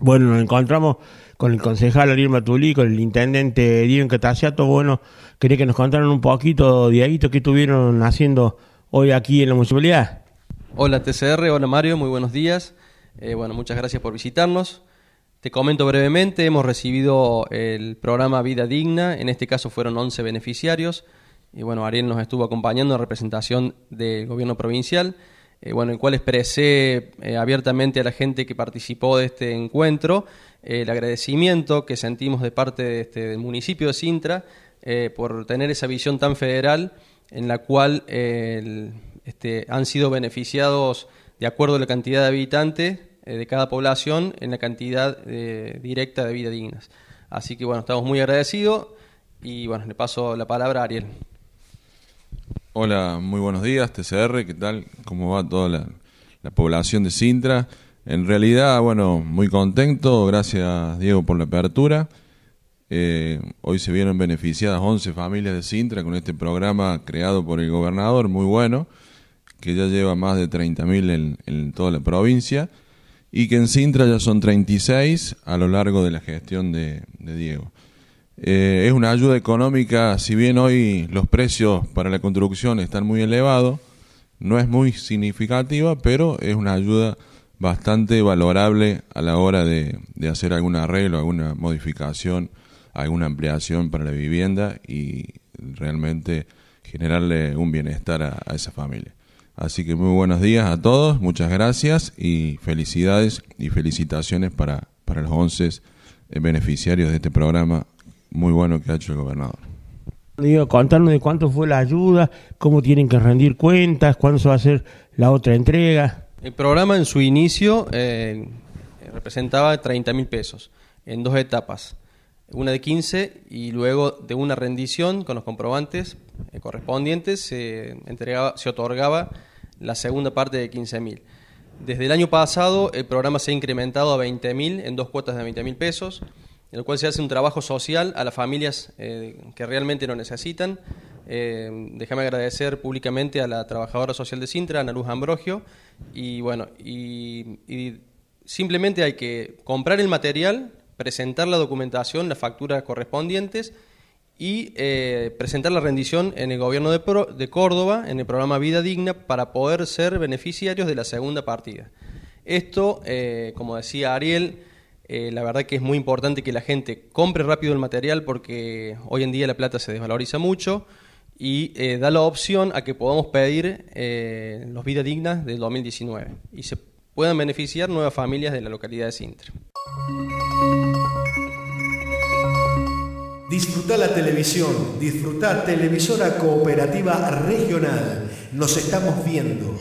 Bueno, nos encontramos con el concejal Ariel Matulí, con el intendente Diego Catasiato. Bueno, quería que nos contaran un poquito, diaguito, qué estuvieron haciendo hoy aquí en la municipalidad. Hola TCR, hola Mario, muy buenos días. Eh, bueno, muchas gracias por visitarnos. Te comento brevemente, hemos recibido el programa Vida Digna, en este caso fueron 11 beneficiarios, y bueno, Ariel nos estuvo acompañando en representación del gobierno provincial. Eh, bueno, en el cual expresé eh, abiertamente a la gente que participó de este encuentro eh, el agradecimiento que sentimos de parte de este, del municipio de Sintra por tener esa visión tan federal en la cual este, han sido beneficiados de acuerdo a la cantidad de habitantes de cada población en la cantidad directa de vida dignas. Así que bueno, estamos muy agradecidos y bueno, le paso la palabra a Ariel. Hola, muy buenos días, TCR, ¿qué tal? ¿Cómo va toda la, población de Sintra? En realidad, bueno, muy contento, gracias Diego por la apertura. Eh, hoy se vieron beneficiadas 11 familias de Sintra con este programa creado por el gobernador, muy bueno, que ya lleva más de 30.000 en, en toda la provincia y que en Sintra ya son 36 a lo largo de la gestión de Diego. Eh, es una ayuda económica, si bien hoy los precios para la construcción están muy elevados, no es muy significativa, pero es una ayuda bastante valorable a la hora de, hacer algún arreglo, alguna modificación, alguna ampliación para la vivienda y realmente generarle un bienestar a, esa familia. Así que muy buenos días a todos, muchas gracias y felicidades y felicitaciones para, para los 11 beneficiarios de este programa muy bueno que ha hecho el gobernador. Digo, contarnos de cuánto fue la ayuda, cómo tienen que rendir cuentas, cuándo se va a hacer la otra entrega. El programa en su inicio eh, representaba 30 mil pesos en dos etapas, una de 15 y luego de una rendición con los comprobantes eh, correspondientes se, entregaba, se otorgaba la segunda parte de 15 mil. Desde el año pasado el programa se ha incrementado a 20 mil en dos cuotas de 20 mil pesos en el cual se hace un trabajo social a las familias eh, que realmente lo necesitan. Eh, déjame agradecer públicamente a la trabajadora social de Sintra, Ana Luz Ambrogio, y bueno, y, simplemente hay que comprar el material, presentar la documentación, las facturas correspondientes y eh, presentar la rendición en el gobierno de, Córdoba, en el programa Vida Digna, para poder ser beneficiarios de la segunda partida. Esto, como decía Ariel, eh, la verdad que es muy importante que la gente compre rápido el material porque hoy en día la plata se desvaloriza mucho y eh, da la opción a que podamos pedir las eh, los Vidas Dignas del 2019 y se puedan beneficiar nuevas familias de la localidad de Sintra. Disfrutar la televisión, disfrutar Televisora Cooperativa Regional. Nos estamos viendo.